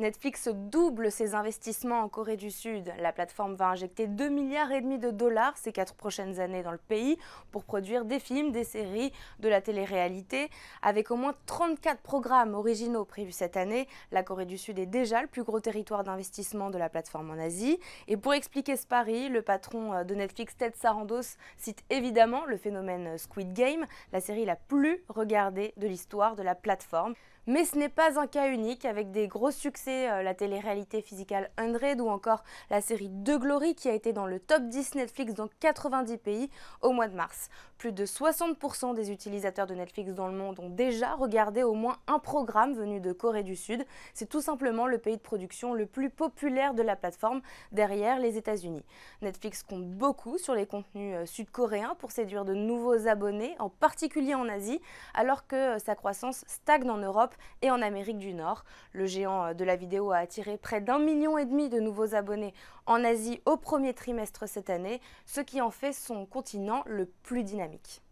Netflix double ses investissements en Corée du Sud. La plateforme va injecter 2,5 milliards et demi de dollars ces quatre prochaines années dans le pays pour produire des films, des séries, de la télé-réalité. Avec au moins 34 programmes originaux prévus cette année, la Corée du Sud est déjà le plus gros territoire d'investissement de la plateforme en Asie. Et pour expliquer ce pari, le patron euh, de Netflix, Ted Sarandos, cite évidemment le phénomène euh, Squid Game, la série la plus regardée de l'histoire de la plateforme. Mais ce n'est pas un cas unique avec des gros succès euh, la télé-réalité Physical 100 ou encore la série De Glory qui a été dans le top 10 Netflix dans 90 pays au mois de mars. Plus de 60% des utilisateurs de Netflix dans le monde ont déjà regardé au moins un programme venu de Corée du Sud. C'est tout simplement le pays de production le plus populaire de la plateforme derrière les États-Unis. Netflix compte beaucoup sur les contenus euh, sud-coréens pour séduire de nouveaux abonnés, en particulier en Asie, alors que euh, sa croissance stagne en Europe et en Amérique du Nord. Le géant de la la vidéo a attiré près d'un million et demi de nouveaux abonnés en Asie au premier trimestre cette année, ce qui en fait son continent le plus dynamique.